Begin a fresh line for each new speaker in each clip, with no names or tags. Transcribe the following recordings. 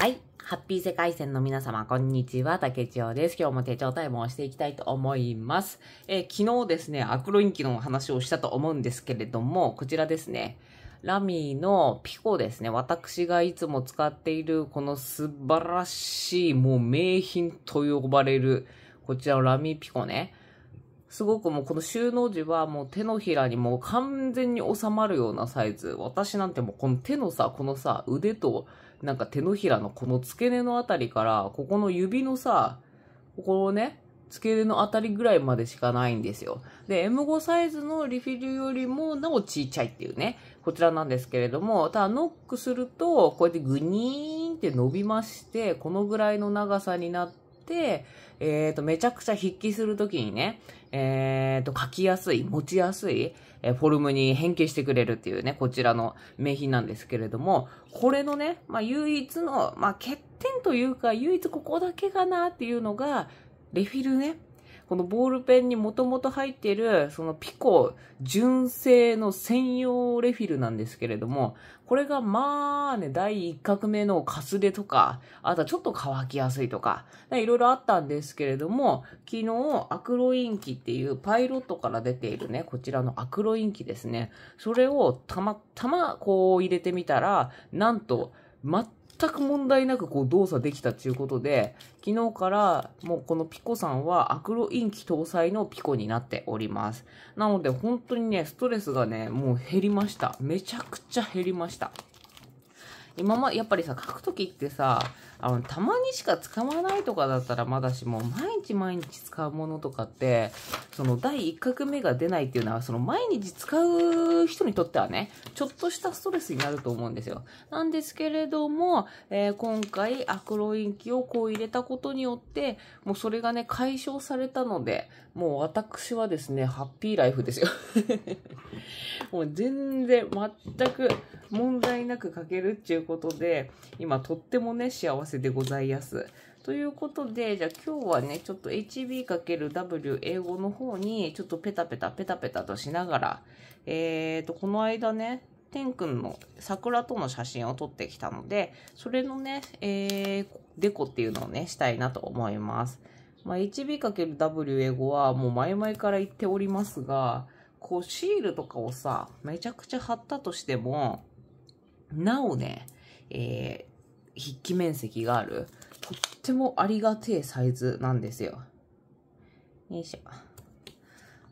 はい。ハッピー世界線の皆様、こんにちは。竹千代です。今日も手帳タイムをしていきたいと思います。えー、昨日ですね、アクロインキの話をしたと思うんですけれども、こちらですね。ラミーのピコですね。私がいつも使っている、この素晴らしい、もう名品と呼ばれる、こちらのラミーピコね。すごくもうこの収納時はもう手のひらにもう完全に収まるようなサイズ。私なんてもうこの手のさ、このさ、腕となんか手のひらのこの付け根のあたりから、ここの指のさ、ここをね、付け根のあたりぐらいまでしかないんですよ。で、M5 サイズのリフィルよりもなお小さいっていうね、こちらなんですけれども、ただノックすると、こうやってグニーンって伸びまして、このぐらいの長さになって、えっ、ー、と、めちゃくちゃ筆記するときにね、えっ、ー、と、書きやすい、持ちやすい、えフォルムに変形してくれるっていうね、こちらの名品なんですけれども、これのね、まあ、唯一の、まあ、欠点というか、唯一ここだけかなっていうのが、レフィルね、このボールペンにもともと入っている、そのピコ純正の専用レフィルなんですけれども、これがまあね、第1画目のかすれとか、あとはちょっと乾きやすいとか、いろいろあったんですけれども、昨日、アクロイン機っていうパイロットから出ているね、こちらのアクロイン機ですね。それをたまたまこう入れてみたら、なんと、全全く問題なくこう動作できたということで、昨日からもうこのピコさんはアクロインキ搭載のピコになっております。なので本当にね、ストレスがね、もう減りました。めちゃくちゃ減りました。今ま、やっぱりさ、書くときってさ、あの、たまにしか使わないとかだったらまだしも、毎日毎日使うものとかって、その第1画目が出ないっていうのは、その毎日使う人にとってはね、ちょっとしたストレスになると思うんですよ。なんですけれども、えー、今回、アクロインキをこう入れたことによって、もうそれがね、解消されたので、もう私はですね、ハッピーライフですよ もう全然、全く問題なく書けるっていうことで、今とってもね、幸せせでございます。ということで、じゃあ今日はね、ちょっと HB×W 英語の方に、ちょっとペタペタペタペタとしながら、えーと、この間ね、てんくんの桜との写真を撮ってきたので、それのね、えー、デコっていうのをね、したいなと思います。まあ、HB×W 英語はもう前々から言っておりますが、こうシールとかをさ、めちゃくちゃ貼ったとしても、なおね、え筆記面積がある、とってもありがてえサイズなんですよ。よいしょ。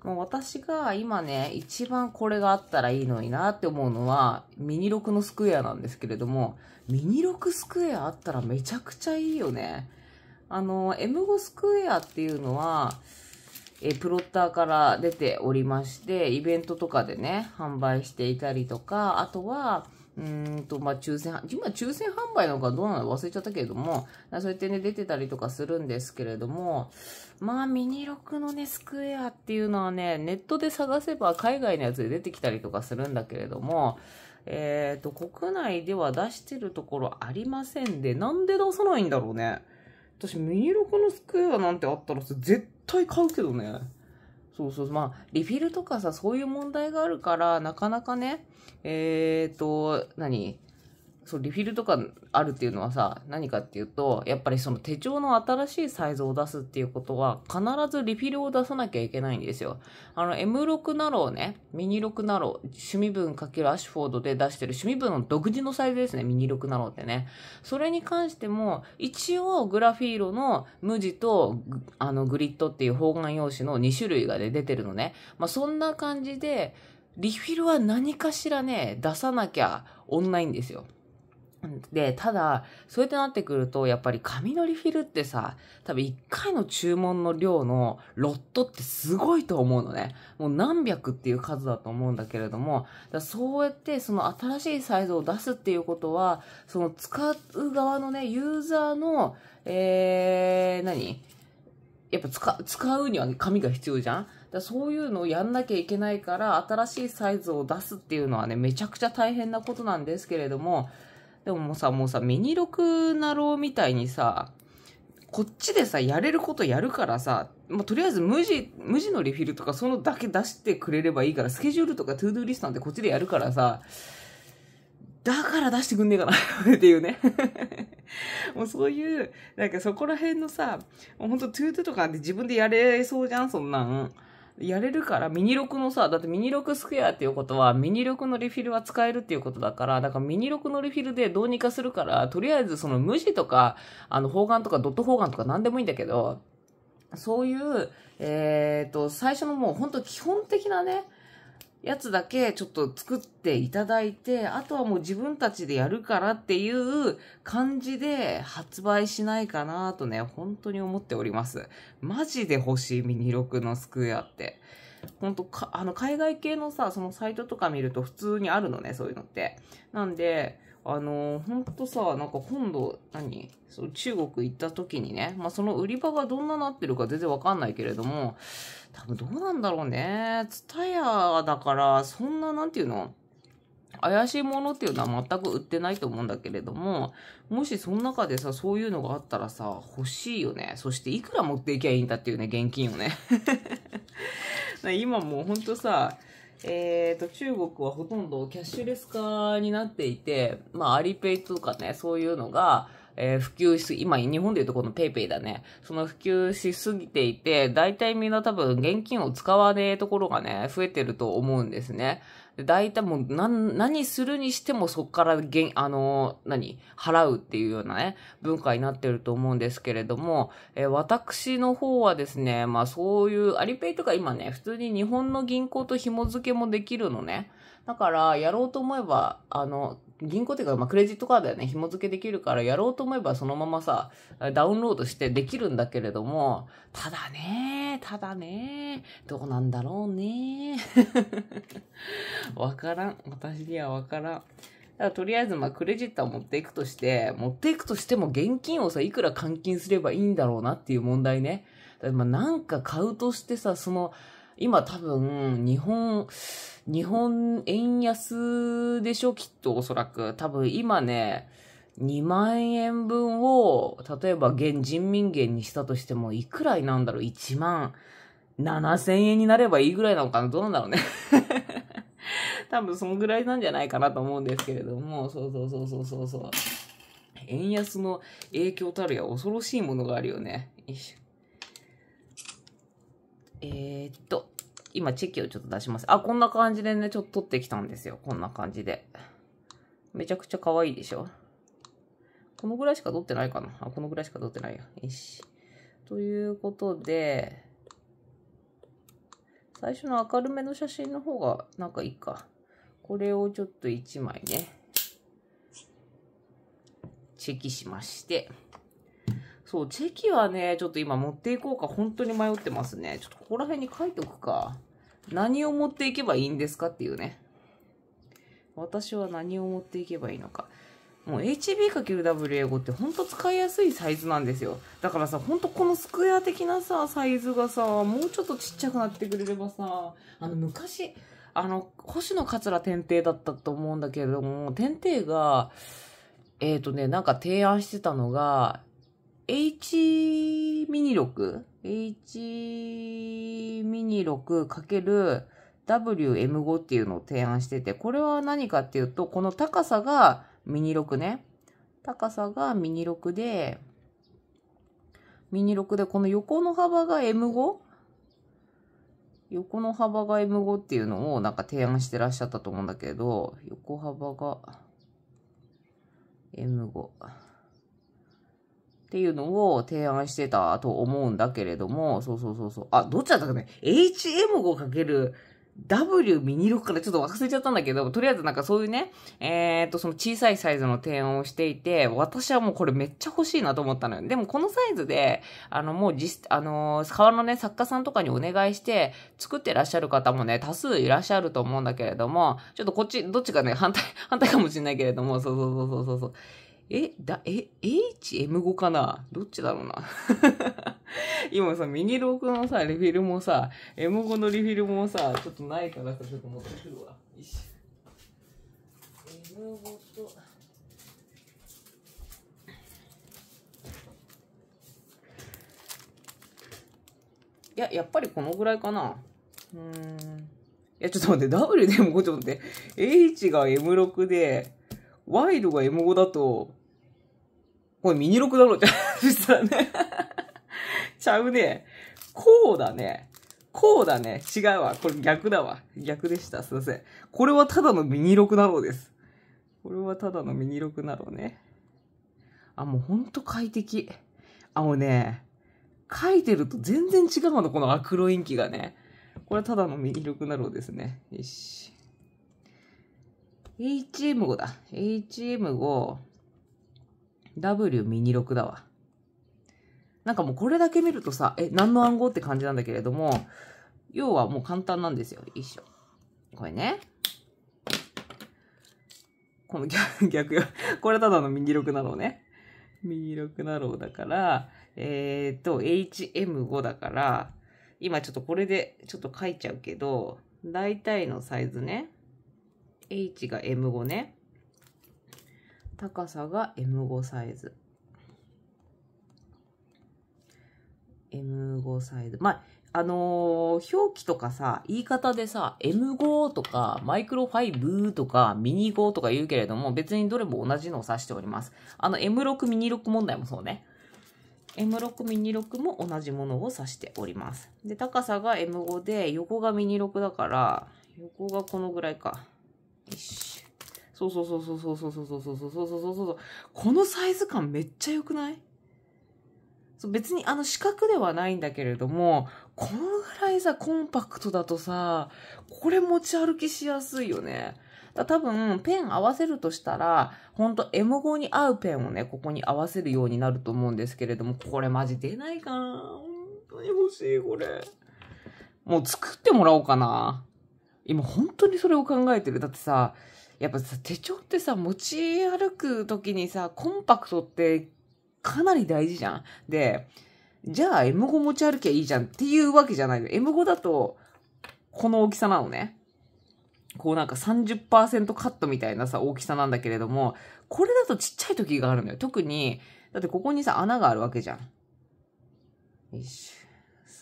もう私が今ね、一番これがあったらいいのになって思うのは、ミニ6のスクエアなんですけれども、ミニ6スクエアあったらめちゃくちゃいいよね。あの、M5 スクエアっていうのは、えプロッターから出ておりまして、イベントとかでね、販売していたりとか、あとは、うんと、まあ、抽選、今、抽選販売なんかどうなの忘れちゃったけれども、そうやってね、出てたりとかするんですけれども、まあ、ミニ6のね、スクエアっていうのはね、ネットで探せば海外のやつで出てきたりとかするんだけれども、えっ、ー、と、国内では出してるところありませんで、なんで出さないんだろうね。私、ミニ6のスクエアなんてあったら絶対買うけどね。そうそう、まあ、リフィルとかさ、そういう問題があるから、なかなかね、えっ、ー、と、何そう、リフィルとかあるっていうのはさ、何かっていうと、やっぱりその手帳の新しいサイズを出すっていうことは、必ずリフィルを出さなきゃいけないんですよ。あの、M6 ナローね、ミニ6ナロー、趣味分×アシュフォードで出してる趣味分の独自のサイズですね、ミニ6ナローってね。それに関しても、一応グラフィーロの無地と、あの、グリッドっていう方眼用紙の2種類が、ね、出てるのね。まあ、そんな感じで、リフィルは何かしらね、出さなきゃオンラインですよ。で、ただ、そうやってなってくると、やっぱり紙のリフィルってさ、多分1回の注文の量のロットってすごいと思うのね。もう何百っていう数だと思うんだけれども、だそうやってその新しいサイズを出すっていうことは、その使う側のね、ユーザーの、えー、何やっぱ使使うには紙が必要じゃんだそういうのをやんなきゃいけないから、新しいサイズを出すっていうのはね、めちゃくちゃ大変なことなんですけれども、でももうさ、もうさ、ミニ六なろうみたいにさ、こっちでさ、やれることやるからさ、まあ、とりあえず無地、無地のリフィルとかそのだけ出してくれればいいから、スケジュールとかトゥードゥーリストなんてこっちでやるからさ、だから出してくんねえかな っていうね もうそういう、なんかそこら辺のさ、もうほんとトゥードゥとかで自分でやれそうじゃん、そんなん。やれるからミニ6のさ、だってミニ6スクエアっていうことはミニ6のリフィルは使えるっていうことだから、だからミニ6のリフィルでどうにかするから、とりあえずその無地とか、あの方眼とかドット方眼とか何でもいいんだけど、そういう、えっ、と、最初のもう本当基本的なね、やつだけちょっと作っていただいて、あとはもう自分たちでやるからっていう感じで発売しないかなとね、本当に思っております。マジで欲しいミニ6のスクエアって。本当か、あの、海外系のさ、そのサイトとか見ると普通にあるのね、そういうのって。なんで、あのー、ほんとさ、なんか今度、何そう、中国行った時にね、まあ、その売り場がどんななってるか全然わかんないけれども、多分どうなんだろうね。ツタヤだから、そんな、なんていうの怪しいものっていうのは全く売ってないと思うんだけれども、もしその中でさ、そういうのがあったらさ、欲しいよね。そしていくら持っていけばいいんだっていうね、現金をね。今もうほんとさ、えっ、ー、と、中国はほとんどキャッシュレス化になっていて、まあ、アリペイとかね、そういうのが、えー、普及し、今、日本でいうとこのペイペイだね。その普及しすぎていて、大体みんな多分現金を使わねえところがね、増えてると思うんですね。大体もう何、何するにしてもそこからげん、あの、何、払うっていうようなね、文化になってると思うんですけれども、えー、私の方はですね、まあそういう、アリペイとか今ね、普通に日本の銀行と紐付けもできるのね。だから、やろうと思えば、あの、銀行っていうか、まあ、クレジットカードはね、紐付けできるから、やろうと思えばそのままさ、ダウンロードしてできるんだけれども、ただね、ただね、どうなんだろうね。わからん。私にはわからん。だからとりあえず、まあ、クレジットは持っていくとして、持っていくとしても現金をさ、いくら換金すればいいんだろうなっていう問題ね。だまあ、なんか買うとしてさ、その、今多分、日本、日本円安でしょきっとおそらく。多分今ね、2万円分を、例えば現人民元にしたとしても、いくらになんだろう ?1 万7000円になればいいぐらいなのかなどうなんだろうね 多分そんぐらいなんじゃないかなと思うんですけれども、そうそうそうそうそうそう。円安の影響たるや恐ろしいものがあるよね。よえー、っと、今チェキをちょっと出します。あ、こんな感じでね、ちょっと取ってきたんですよ。こんな感じで。めちゃくちゃ可愛いでしょこのぐらいしか撮ってないかなあ、このぐらいしか撮ってないよ。よし。ということで、最初の明るめの写真の方がなんかいいか。これをちょっと1枚ね、チェキしまして。そう、チェキはね、ちょっと今持っていこうか本当に迷ってますね。ちょっとここら辺に書いとくか。何を持っていけばいいんですかっていうね。私は何を持っていけばいいのか。もう HB×WA5 ってほんと使いやすいサイズなんですよ。だからさ、ほんとこのスクエア的なさ、サイズがさ、もうちょっとちっちゃくなってくれればさ、あの昔、あの、星野桂天帝だったと思うんだけれども、天帝が、えっ、ー、とね、なんか提案してたのが、H ミニ 6?H ミニ 6×WM5 っていうのを提案してて、これは何かっていうと、この高さがミニ6ね。高さがミニ6で、ミニ6でこの横の幅が M5? 横の幅が M5 っていうのをなんか提案してらっしゃったと思うんだけど、横幅が M5。っていうのを提案してたと思うんだけれども、そうそうそうそう。あ、どっちだったかね ?HM5×、W ミニロックからちょっと忘れちゃったんだけど、とりあえずなんかそういうね、えー、っと、その小さいサイズの提案をしていて、私はもうこれめっちゃ欲しいなと思ったのよ。でもこのサイズで、あの、もう実、あのー、川のね、作家さんとかにお願いして作ってらっしゃる方もね、多数いらっしゃると思うんだけれども、ちょっとこっち、どっちかね、反対、反対かもしれないけれども、そうそうそうそうそう。え、だ、え、HM5 かなどっちだろうな 今さ、ミロークのさ、リフィルもさ、M5 のリフィルもさ、ちょっとないかなちょっと持ってくるわ。よいしょ。M5 と、いや、やっぱりこのぐらいかな。うん。いや、ちょっと待って、W でも5ちょっと待って、H が M6 で、ワイドが M5 だと、これミニ6だろ、じゃ そしたらね ちゃうね。こうだね。こうだね。違うわ。これ逆だわ。逆でした。すいません。これはただのミニ6だろうです。これはただのミニ6だろうね。あ、もうほんと快適。あ、もうね、書いてると全然違うの、このアクロインキがね。これはただのミニ6だろうですね。よし。HM5 だ。HM5。W ミニ6だわ。なんかもうこれだけ見るとさ、え、何の暗号って感じなんだけれども、要はもう簡単なんですよ。一緒。これね。この逆、逆よ。これただのミニ6なのね。ミニ6なのだから、えっ、ー、と、HM5 だから、今ちょっとこれでちょっと書いちゃうけど、大体のサイズね。H が M5 ね。高さが M5 サイズ M5 サイズまああのー、表記とかさ、言い方でさ、M5 とか、マイクロ5とか、ミニ5とか言うけれども、別にどれも同じのを指しております。あの、M6 ミニ6問題もそうね。M6 ミニ6も同じものを指しております。で、高さが M5 で、横がミニ6だから、横がこのぐらいか。よし。そうそうそうそうそうそうそうそうそうそうそうそうこのサイズ感めっちゃ良くないそう別にあの四角ではないんだけれども、このぐらいさ、コンパクトだとさ、これ持ち歩きしやすいよね。だ多分、ペン合わせるとしたら、ほんと M5 に合うペンをね、ここに合わせるようになると思うんですけれども、これマジ出ないかな本当に欲しい、これ。もう作ってもらおうかな。今本当にそれを考えてる。だってさ、やっぱさ、手帳ってさ、持ち歩く時にさ、コンパクトってかなり大事じゃん。で、じゃあ M5 持ち歩きゃいいじゃんっていうわけじゃないの。M5 だと、この大きさなのね。こうなんか30%カットみたいなさ、大きさなんだけれども、これだとちっちゃい時があるのよ。特に、だってここにさ、穴があるわけじゃん。1、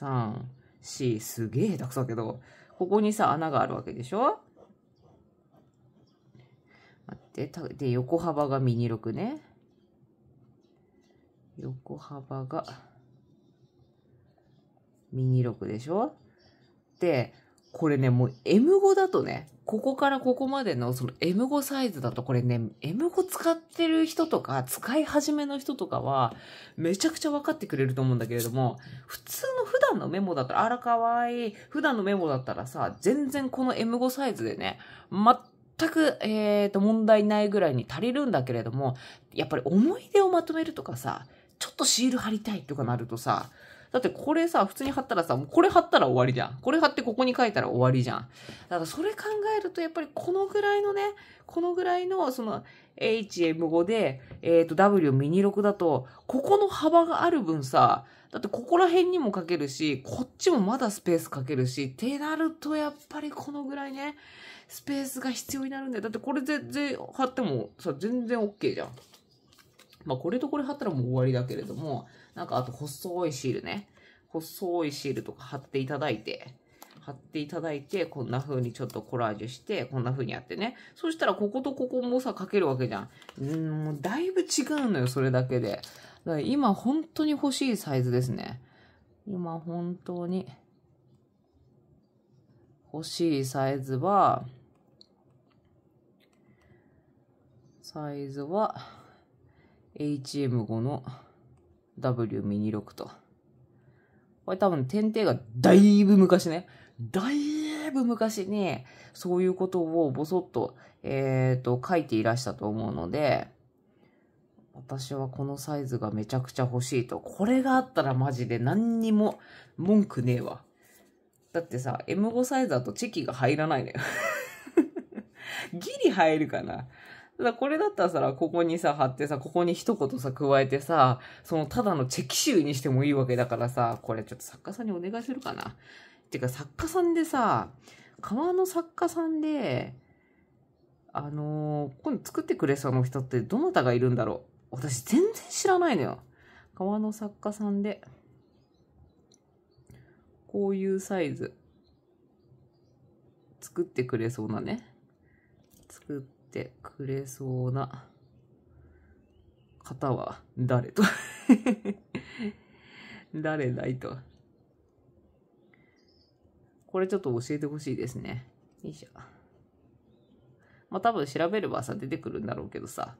3、4、すげえ下手くそだけど、ここにさ、穴があるわけでしょで、で横幅がミニ6ね。横幅がミニ6でしょで、これね、もう M5 だとね、ここからここまでのその M5 サイズだとこれね、M5 使ってる人とか、使い始めの人とかは、めちゃくちゃ分かってくれると思うんだけれども、普通の普段のメモだったら、あらかわいい、普段のメモだったらさ、全然この M5 サイズでね、全全く、えー、と問題ないぐらいに足りるんだけれども、やっぱり思い出をまとめるとかさ、ちょっとシール貼りたいとかなるとさ、だってこれさ、普通に貼ったらさ、もうこれ貼ったら終わりじゃん。これ貼ってここに書いたら終わりじゃん。だからそれ考えると、やっぱりこのぐらいのね、このぐらいの、その、HM5 で、えっ、ー、と、W ミニ6だと、ここの幅がある分さ、だってここら辺にも書けるし、こっちもまだスペース書けるし、ってなるとやっぱりこのぐらいね、スペースが必要になるんだよ。だってこれ全然貼ってもさ、全然 OK じゃん。まあこれとこれ貼ったらもう終わりだけれども、なんかあと細いシールね。細いシールとか貼っていただいて、貼っていただいて、こんな風にちょっとコラージュして、こんな風にやってね。そしたら、こことここもさ、かけるわけじゃん。んー、だいぶ違うのよ、それだけで。だから今、本当に欲しいサイズですね。今、本当に欲しいサイズは、サイズは、HM5 の W ミニ6と。これ多分、天帝がだいぶ昔ね、だいぶ昔に、そういうことをぼそっと、えっ、ー、と、書いていらしたと思うので、私はこのサイズがめちゃくちゃ欲しいと。これがあったらマジで何にも文句ねえわ。だってさ、M5 サイズだとチェキが入らないのよ ギリ入るかな。ただこれだったらさ、ここにさ、貼ってさ、ここに一言さ、加えてさ、そのただのチェキ集にしてもいいわけだからさ、これちょっと作家さんにお願いするかな。てか作家さんでさ、川の作家さんで、あのー、こに作ってくれそうな人ってどなたがいるんだろう私全然知らないのよ。川の作家さんで。こういうサイズ。作ってくれそうなね。作てくれそうな方は誰と 誰だいと。これちょっと教えてほしいですね。よいしょ。まあ多分調べればさ、出てくるんだろうけどさ。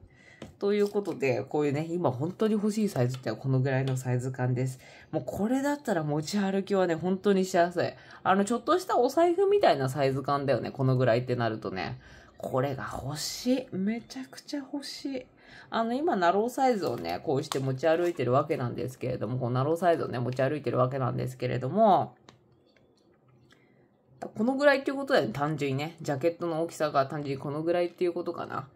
ということで、こういうね、今本当に欲しいサイズってはこのぐらいのサイズ感です。もうこれだったら持ち歩きはね、本当にしやすい。あの、ちょっとしたお財布みたいなサイズ感だよね、このぐらいってなるとね。これが欲しい。めちゃくちゃ欲しい。あの、今、ナローサイズをね、こうして持ち歩いてるわけなんですけれども、このナローサイズをね、持ち歩いてるわけなんですけれども、このぐらいっていうことだよね、単純にね。ジャケットの大きさが単純にこのぐらいっていうことかな。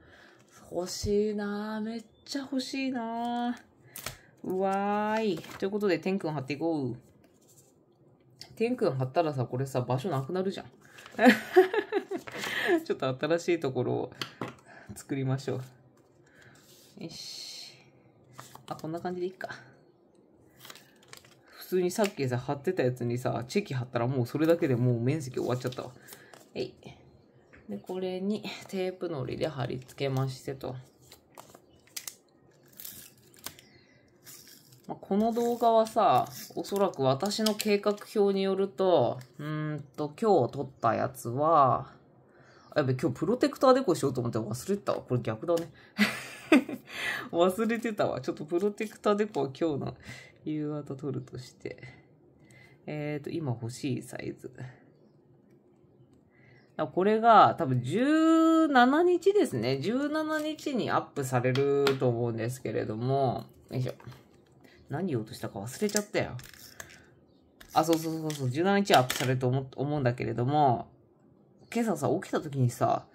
欲しいなぁ。めっちゃ欲しいなぁ。うわーい。ということで、天君貼っていこう。天君貼ったらさ、これさ、場所なくなるじゃん。ちょっと新しいところを作りましょう。よし。あ、こんな感じでいいか。普通にさっきさ、貼ってたやつにさ、チェキ貼ったらもうそれだけでもう面積終わっちゃったわ。えい。で、これにテープのりで貼り付けましてと。まあ、この動画はさ、おそらく私の計画表によると、うんと、今日撮ったやつは、やっぱ今日プロテクターデコしようと思って忘れてたわ。これ逆だね。忘れてたわ。ちょっとプロテクターデコは今日の夕方撮るとして。えっ、ー、と、今欲しいサイズ。これが多分17日ですね。17日にアップされると思うんですけれども、よいしょ。何言おうとしたか忘れちゃったよ。あ、そうそうそうそう、17日アップされると思思うんだけれども、今朝さ、起きた時にさ、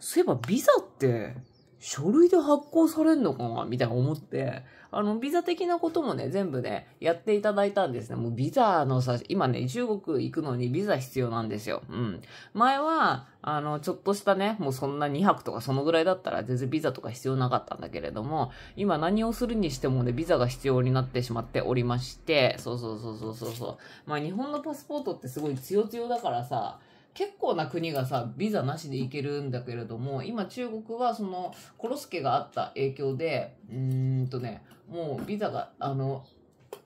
そういえばビザって、書類で発行されんのかなみたいな思って、あの、ビザ的なこともね、全部ね、やっていただいたんですね。もうビザのさ、今ね、中国行くのにビザ必要なんですよ。うん。前は、あの、ちょっとしたね、もうそんな2泊とかそのぐらいだったら全然ビザとか必要なかったんだけれども、今何をするにしてもね、ビザが必要になってしまっておりまして、そうそうそうそうそうそう。まあ日本のパスポートってすごい強強だからさ、結構な国がさ、ビザなしで行けるんだけれども、今中国はその、コロスケがあった影響で、うんとね、もうビザが、あの、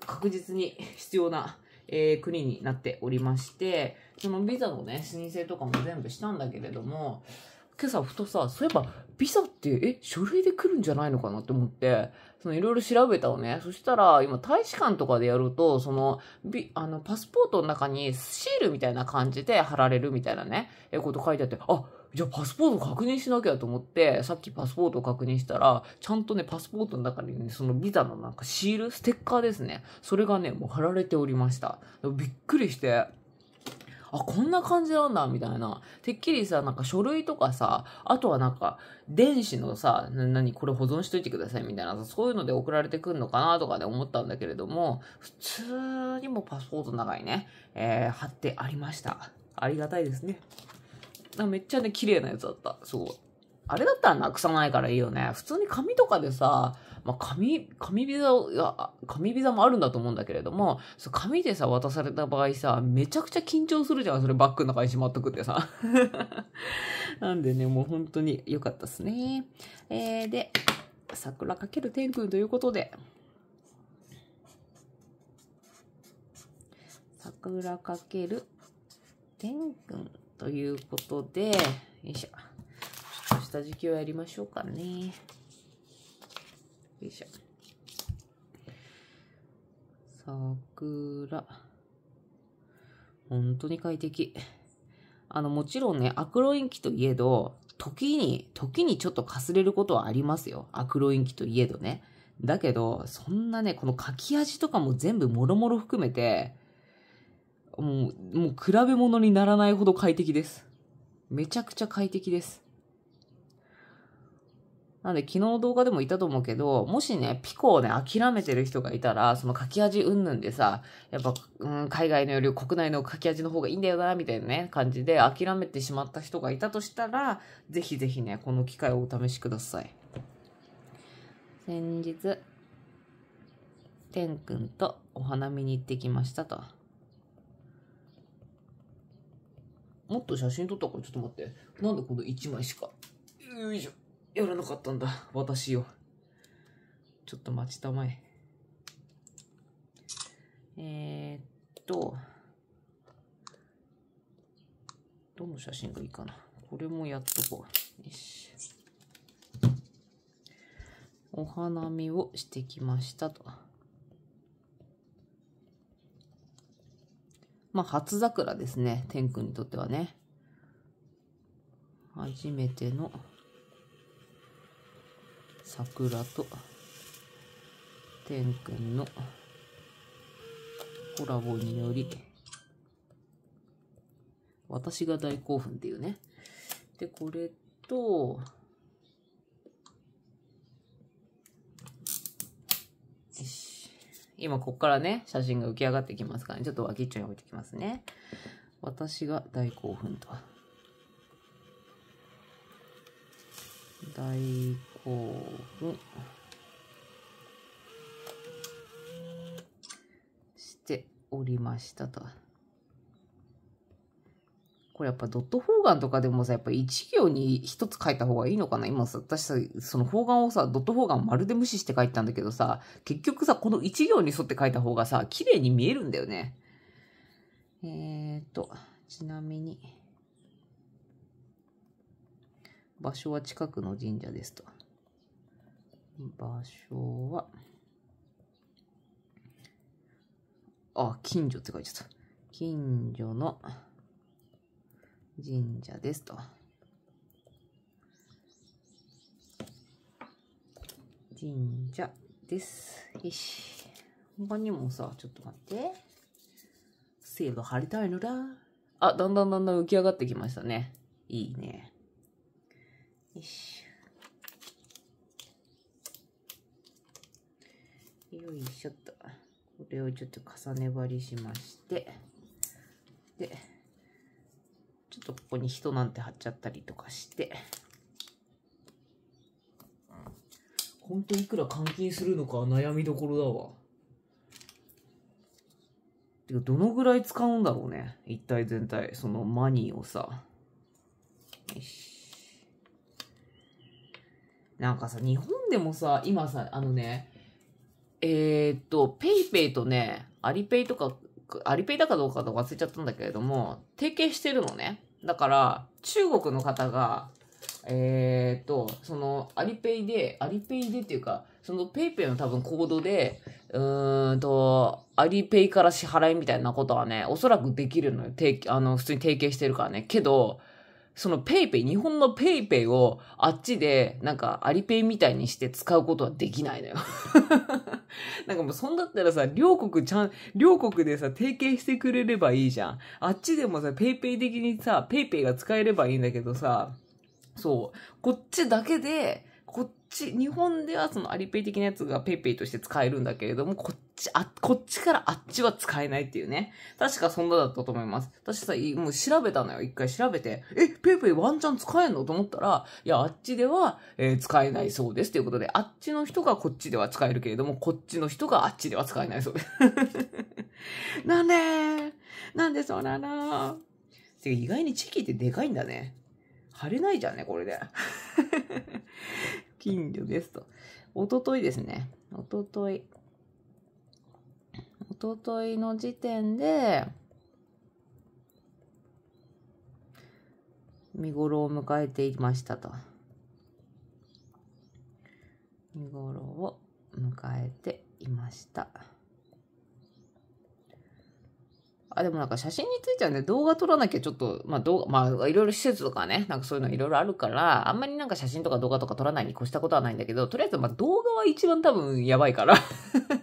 確実に必要な、えー、国になっておりまして、そのビザのね、申請とかも全部したんだけれども、今朝ふとさ、そういえば、ビザって、え、書類で来るんじゃないのかなって思って、そのいろいろ調べたのね。そしたら、今大使館とかでやると、その、ビ、あの、パスポートの中にシールみたいな感じで貼られるみたいなね、え、こと書いてあって、あ、じゃあパスポート確認しなきゃと思って、さっきパスポートを確認したら、ちゃんとね、パスポートの中にね、そのビザのなんかシール、ステッカーですね。それがね、もう貼られておりました。びっくりして、あ、こんな感じなんだ、みたいな。てっきりさ、なんか書類とかさ、あとはなんか、電子のさ、何これ保存しといてください、みたいなさ、そういうので送られてくんのかな、とかで思ったんだけれども、普通にもパスポートの中にね、えー、貼ってありました。ありがたいですね。めっちゃね、綺麗なやつだった。すごい。あれだったらなくさないからいいよね。普通に紙とかでさ、まあ、紙、紙ビザが、紙ビザもあるんだと思うんだけれども、そ紙でさ、渡された場合さ、めちゃくちゃ緊張するじゃん。それバッグの中にしまっとくってさ。なんでね、もう本当に良かったっすね。えー、で、桜かける天君ということで、桜かける天君ということで、よいしょ。下敷きをやりましょうかね。よいしょ。桜。本当に快適。あの、もちろんね、アクロインキといえど、時に、時にちょっとかすれることはありますよ。アクロインキといえどね。だけど、そんなね、この書き味とかも全部もろもろ含めて、もう、もう比べ物にならないほど快適です。めちゃくちゃ快適です。なんで昨日動画でもいたと思うけど、もしね、ピコをね、諦めてる人がいたら、その書き味うんぬんでさ、やっぱ、うん、海外のより国内の書き味の方がいいんだよな、みたいなね、感じで諦めてしまった人がいたとしたら、ぜひぜひね、この機会をお試しください。先日、天君くんとお花見に行ってきましたと。もっと写真撮ったからちょっと待って。なんでこの1枚しか。よいしょ。やらなかったんだ、私を。ちょっと待ちたまえ。えー、っと、どの写真がいいかな。これもやっとこう。よし。お花見をしてきましたと。まあ、初桜ですね。天君にとってはね。初めての桜と天くんのコラボにより、私が大興奮っていうね。で、これと、今こっからね、写真が浮き上がってきますから、ね、ちょっと脇っちょに置いてきますね。私が大興奮と。大オープンしておりましたと。これやっぱドット方眼とかでもさ、やっぱ1行に1つ書いた方がいいのかな今さ、私さ、その方眼をさ、ドット方眼まるで無視して書いたんだけどさ、結局さ、この1行に沿って書いた方がさ、綺麗に見えるんだよね。えーと、ちなみに、場所は近くの神社ですと。場所は、あ、近所って書いちゃった。近所の神社ですと。神社です。よし。他にもさ、ちょっと待って。セール貼りたいのだ。あ、だんだんだんだん浮き上がってきましたね。いいね。よし。よいしょっと。これをちょっと重ね張りしまして、で、ちょっとここに人なんて貼っちゃったりとかして、ほんといくら換金するのか悩みどころだわ。てか、どのぐらい使うんだろうね。一体全体、そのマニーをさ。よし。なんかさ、日本でもさ、今さ、あのね、えー、っと、ペイペイとね、アリペイとか、アリペイだかどうかとか忘れちゃったんだけれども、提携してるのね。だから、中国の方が、えー、っと、その、アリペイで、アリペイでっていうか、そのペイペイの多分コードで、うーんと、アリペイから支払いみたいなことはね、おそらくできるのよ。あの、普通に提携してるからね。けど、そのペイペイ、日本のペイペイをあっちで、なんかアリペイみたいにして使うことはできないのよ なんかもうそんだったらさ、両国ちゃん、両国でさ、提携してくれればいいじゃん。あっちでもさ、ペイペイ的にさ、ペイペイが使えればいいんだけどさ、そう、こっちだけで、ち、日本ではそのアリペイ的なやつがペイペイとして使えるんだけれども、こっち、あ、こっちからあっちは使えないっていうね。確かそんなだったと思います。私さ、もう調べたのよ。一回調べて、え、ペイペイワンチャン使えんのと思ったら、いや、あっちでは、えー、使えないそうです。ということで、あっちの人がこっちでは使えるけれども、こっちの人があっちでは使えないそうです。なんでなんでそうなのて意外にチキってでかいんだね。貼れないじゃんね、これで。金魚ですと。おとといですね。おととい。おとといの時点で、見頃を迎えていましたと。見頃を迎えていました。あ、でもなんか写真についてはね、動画撮らなきゃちょっと、まあ動画、まあいろいろ施設とかね、なんかそういうのいろいろあるから、あんまりなんか写真とか動画とか撮らないに越したことはないんだけど、とりあえずまあ動画は一番多分やばいから。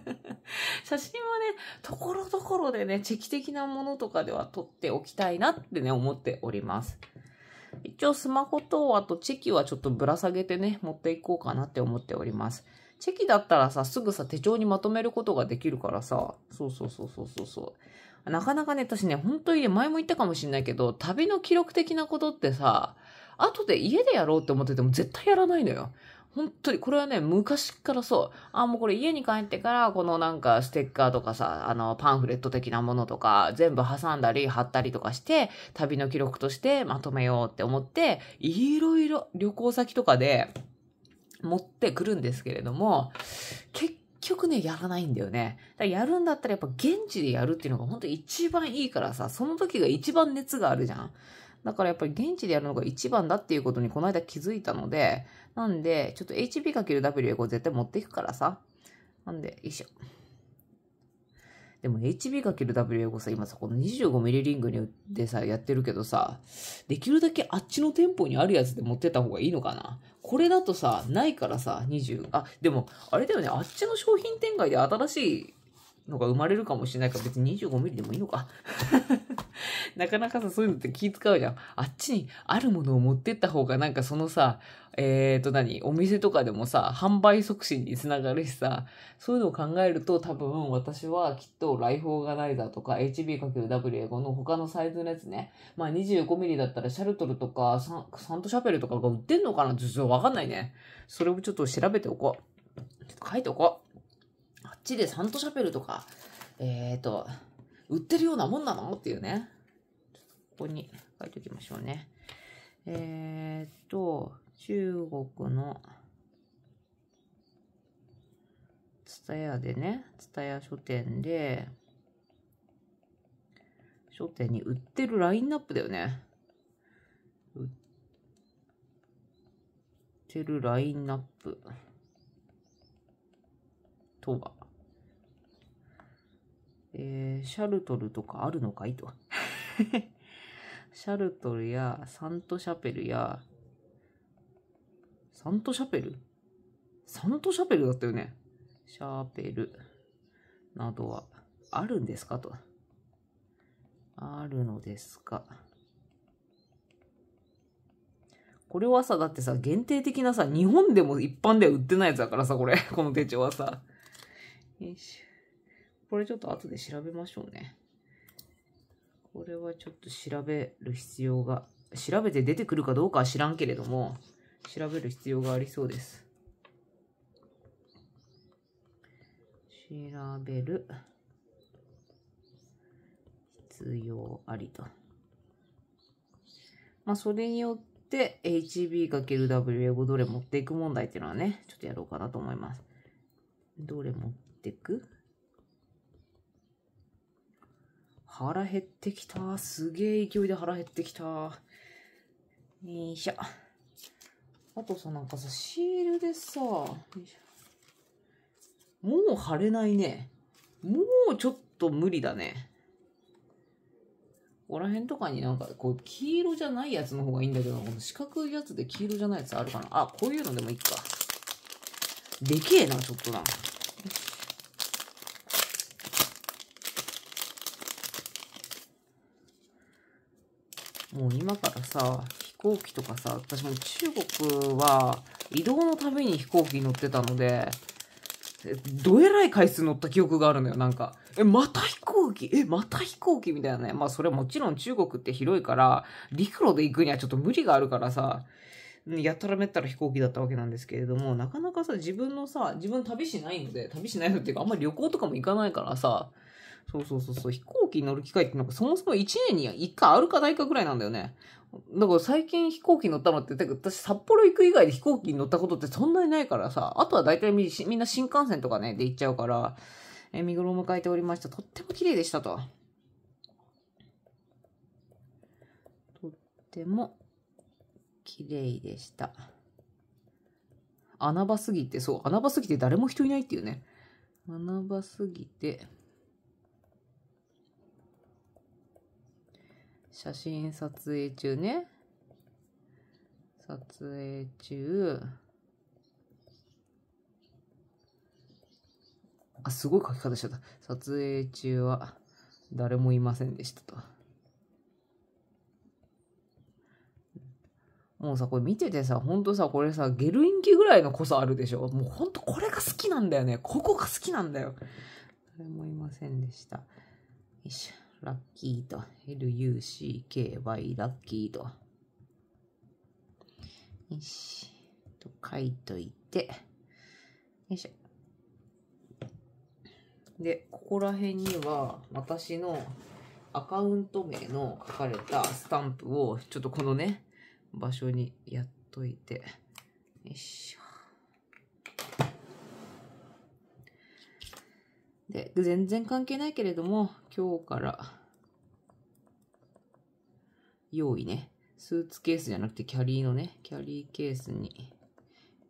写真はね、ところどころでね、チェキ的なものとかでは撮っておきたいなってね、思っております。一応スマホと、あとチェキはちょっとぶら下げてね、持っていこうかなって思っております。チェキだったらさ、すぐさ手帳にまとめることができるからさ、そうそうそうそうそうそう。なかなかね、私ね、本当にね、前も言ったかもしれないけど、旅の記録的なことってさ、後で家でやろうって思ってても絶対やらないのよ。本当に、これはね、昔からそう。あ、もうこれ家に帰ってから、このなんかステッカーとかさ、あの、パンフレット的なものとか、全部挟んだり貼ったりとかして、旅の記録としてまとめようって思って、いろいろ旅行先とかで持ってくるんですけれども、結局ね、やらないんだよね。だからやるんだったらやっぱ現地でやるっていうのが本当一番いいからさ、その時が一番熱があるじゃん。だからやっぱり現地でやるのが一番だっていうことにこの間気づいたので、なんで、ちょっと h b × w でこ絶対持っていくからさ。なんで、よいしょ。でも HB×W 英語さ、今さ、この2 5 m リリングにでさ、やってるけどさ、できるだけあっちの店舗にあるやつで持ってた方がいいのかなこれだとさ、ないからさ、20。あ、でも、あれだよね、あっちの商品展開で新しいのが生まれるかもしれないから別に25ミリでもいいのか。なかなかさ、そういうのって気使うじゃん。あっちにあるものを持ってった方がなんかそのさ、えっ、ー、と何、お店とかでもさ、販売促進につながるしさ、そういうのを考えると多分私はきっとライフオーガナイザーとか HB×WA5 の他のサイズのやつね、まあ 25mm だったらシャルトルとかサントシャペルとかが売ってんのかなちょっとわかんないね。それをちょっと調べておこう。ちょっと書いておこう。あっちでサントシャペルとか、えっ、ー、と、売ってるようなもんなのっていうね。ここに書いておきましょうね。えっ、と、中国の蔦屋でね、蔦屋書店で、書店に売ってるラインナップだよね。売ってるラインナップとは。えー、シャルトルとかあるのかいと。シャルトルやサントシャペルやサントシャペルサントシャペルだったよね。シャーペルなどはあるんですかと。あるのですか。これはさ、だってさ、限定的なさ、日本でも一般では売ってないやつだからさ、これ。この手帳はさ。よしこれちょっと後で調べましょうね。これはちょっと調べる必要が、調べて出てくるかどうかは知らんけれども、調べる必要がありそうです。調べる必要ありと。まあ、それによって HB×W をどれ持っていく問題っていうのはね、ちょっとやろうかなと思います。どれ持ってく腹減ってきた。すげえ勢いで腹減ってきた。よいしょ。あとさ、なんかさ、シールでさ、もう貼れないね。もうちょっと無理だね。ここら辺とかになんか、こう、黄色じゃないやつの方がいいんだけど、この四角いやつで黄色じゃないやつあるかなあ、こういうのでもいいか。でけえな、ちょっとな。もう今からさ、飛行機とかさ、私も中国は移動のために飛行機乗ってたので、どえらい回数乗った記憶があるのよ、なんか。え、また飛行機え、また飛行機みたいなね。まあそれはもちろん中国って広いから、陸路で行くにはちょっと無理があるからさ、やたらめったら飛行機だったわけなんですけれども、なかなかさ、自分のさ、自分旅しないので、旅しないのっていうか、あんまり旅行とかも行かないからさ、そうそうそうそう、飛行機に乗る機会ってなんかそもそも1年に1回あるかないかぐらいなんだよね。だから最近飛行機乗ったのって、か私札幌行く以外で飛行機に乗ったことってそんなにないからさ、あとは大体みみんな新幹線とかね、で行っちゃうから、え見頃を迎えておりました。とっても綺麗でしたと。とっても綺麗でした。穴場すぎて、そう、穴場すぎて誰も人いないっていうね。穴場すぎて写真撮影中ね。撮影中。あ、すごい書き方しちゃった。撮影中は誰もいませんでしたと。もうさ、これ見ててさ、ほんとさ、これさ、ゲルインキぐらいの濃さあるでしょもうほんとこれが好きなんだよね。ここが好きなんだよ。誰もいませんでした。よいしょ。ラッキーと、LUCKY、ラッキーと。よし。と書いといて、よいしょ。で、ここら辺には私のアカウント名の書かれたスタンプを、ちょっとこのね、場所にやっといて、よいしょ。で、全然関係ないけれども、今日から、用意ね、スーツケースじゃなくてキャリーのね、キャリーケースに、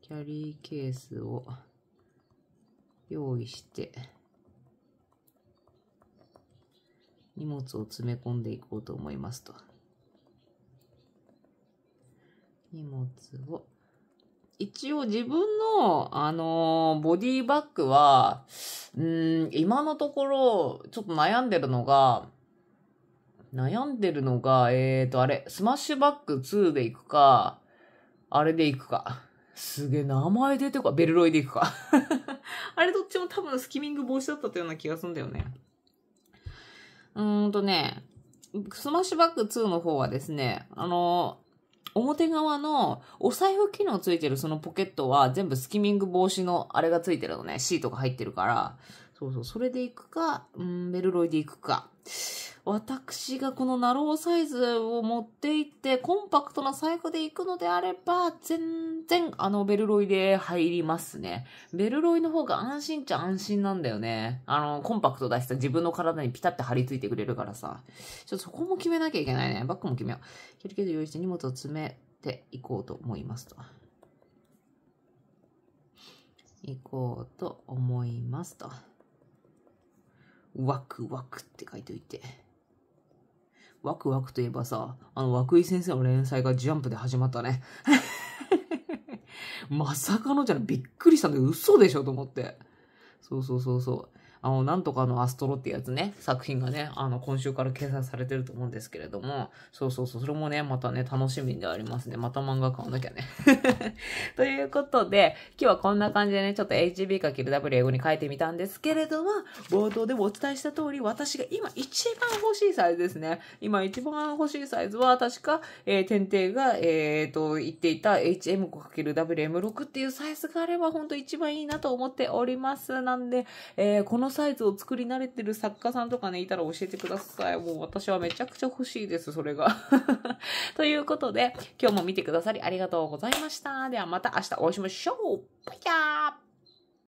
キャリーケースを用意して、荷物を詰め込んでいこうと思いますと。荷物を。一応自分の、あのー、ボディバッグは、うん、今のところ、ちょっと悩んでるのが、悩んでるのが、えーと、あれ、スマッシュバック2でいくか、あれでいくか。すげえ、名前出てこベルロイでいくか。あれどっちも多分スキミング防止だったというような気がするんだよね。うーんとね、スマッシュバック2の方はですね、あの、表側のお財布機能ついてるそのポケットは全部スキミング防止のあれがついてるのね、シートが入ってるから、そうそう、それで行くか、うん、ベルロイで行くか。私がこのナローサイズを持っていって、コンパクトな財布で行くのであれば、全然あのベルロイで入りますね。ベルロイの方が安心っちゃ安心なんだよね。あの、コンパクトだしさ、自分の体にピタって張り付いてくれるからさ。ちょっとそこも決めなきゃいけないね。バッグも決めよう。キルケで用意して荷物を詰めていこうと思いますと。行こうと思いますと。ワクワクって書いといて。ワクワクといえばさ、あの、涌井先生の連載がジャンプで始まったね。まさかのじゃん、びっくりしたんだけど、嘘でしょと思って。そうそうそうそう。あの、なんとかのアストロってやつね、作品がね、あの、今週から掲載されてると思うんですけれども、そうそうそう、それもね、またね、楽しみでありますね。また漫画買わなきゃね。ということで、今日はこんな感じでね、ちょっと HB×W 英語に書いてみたんですけれども、冒頭でもお伝えした通り、私が今一番欲しいサイズですね。今一番欲しいサイズは、確か、えー、天帝が、えー、と、言っていた HM×WM6 っていうサイズがあれば、ほんと一番いいなと思っております。なんで、えー、このサイズを作り慣れてる作家さんとかね、いたら教えてください。もう私はめちゃくちゃ欲しいです、それが。ということで、今日も見てくださりありがとうございました。ではまた明日お会いしましょう。バイバー